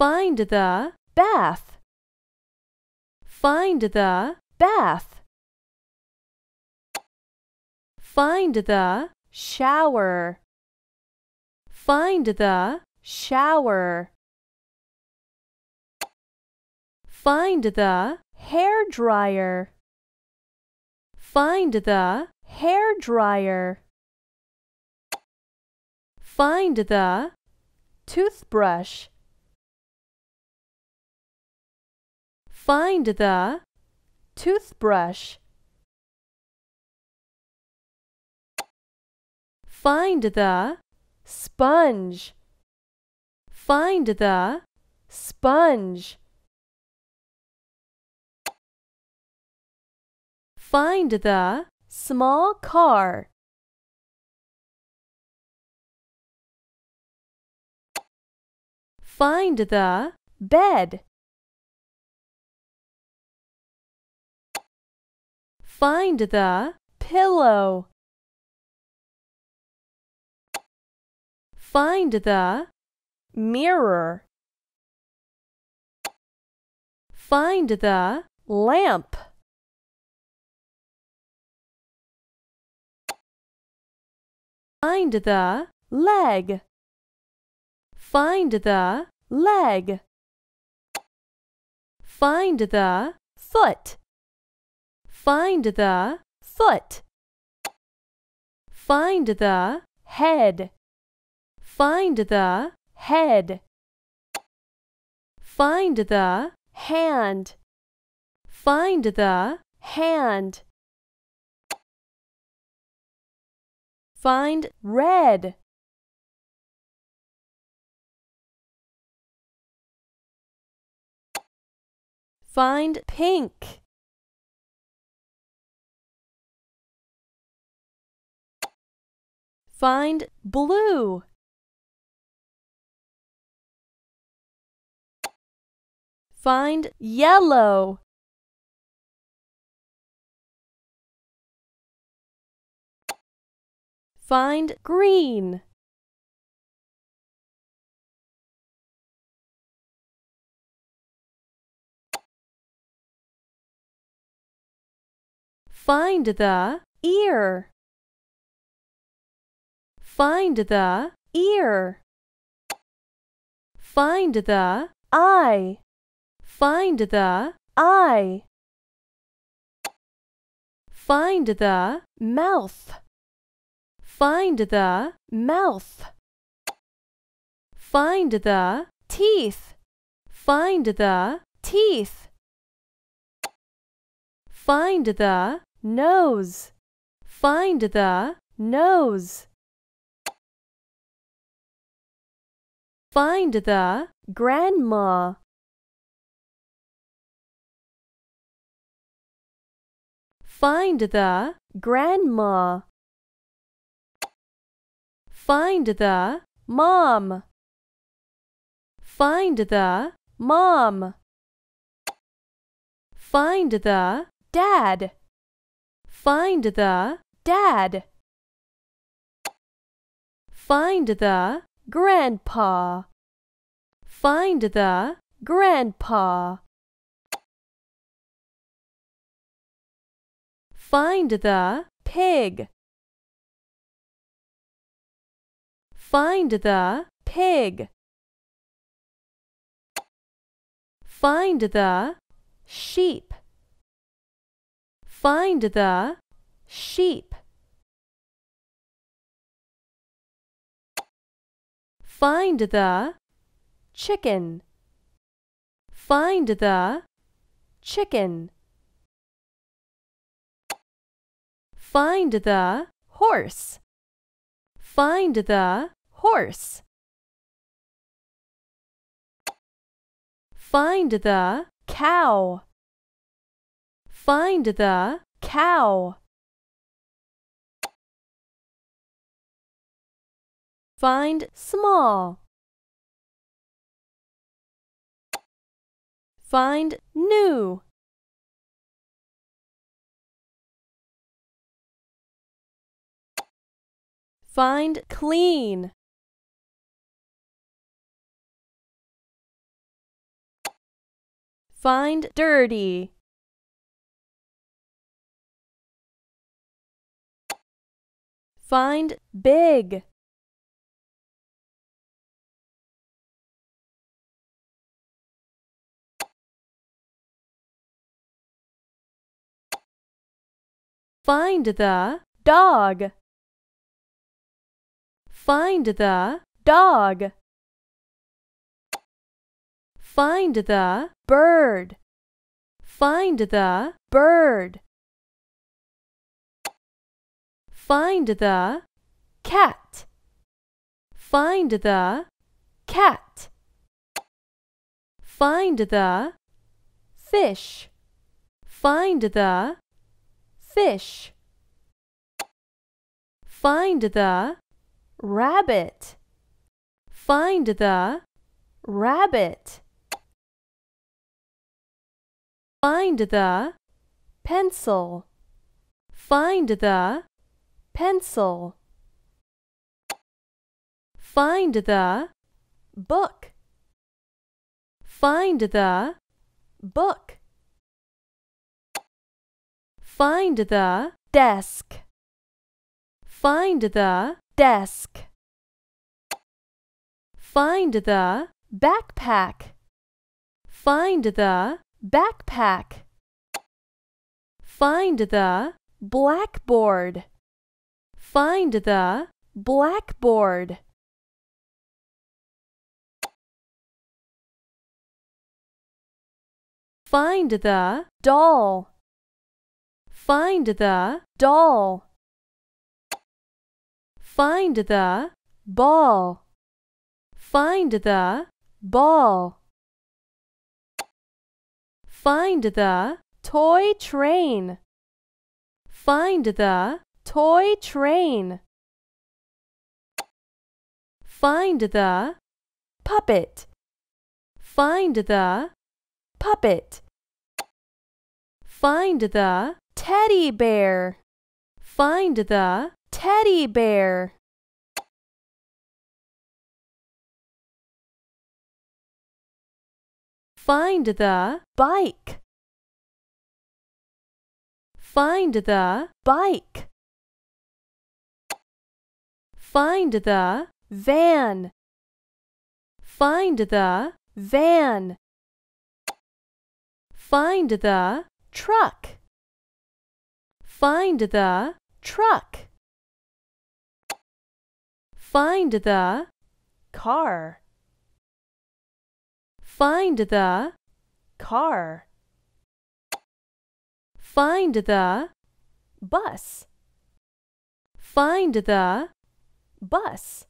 Find the bath. Find the bath. Find the shower. Find the shower. Find the hair dryer. Find the hair dryer. Find the toothbrush. Find the toothbrush. Find the sponge. Find the sponge. Find the small car. Find the bed. Find the pillow. Find the mirror. Find the lamp. Find the leg. Find the leg. Find the foot. Find the foot. Find the head. Find the head. Find the hand. Find the hand. Find red. Find pink. Find blue. Find yellow. Find green. Find the ear. Find the ear. Find the eye. Find the eye. Find the mouth. Find the mouth. Find the teeth. Find the teeth. Find the nose. Find the nose. Find the grandma. Find the grandma. Find the mom. Find the mom. Find the dad. Find the dad. Find the grandpa. Find the grandpa. Find the pig. Find the pig. Find the sheep. Find the sheep. Find the chicken. Find the chicken. Find the horse. Find the horse. Find the cow. Find the cow. Find small. Find new. Find clean. Find dirty. Find big. Find the dog. Find the dog. Find the bird. Find the bird. Find the cat. Find the cat. Find the fish. Find the fish. Find the rabbit. Find the rabbit. Find the pencil. Find the pencil. Find the book. Find the book. Find the desk. Find the desk. Find the backpack. Find the backpack. Find the blackboard. Find the blackboard. Find the doll. Find the doll. Find the ball. Find the ball. Find the toy train. Find the toy train. Find the puppet. Find the puppet. Find the teddy bear. Find the teddy bear. Find the bike. Find the bike. Find the van. Find the van. Find the truck. Find the truck. Find the car. Find the car. Find the bus. Find the bus.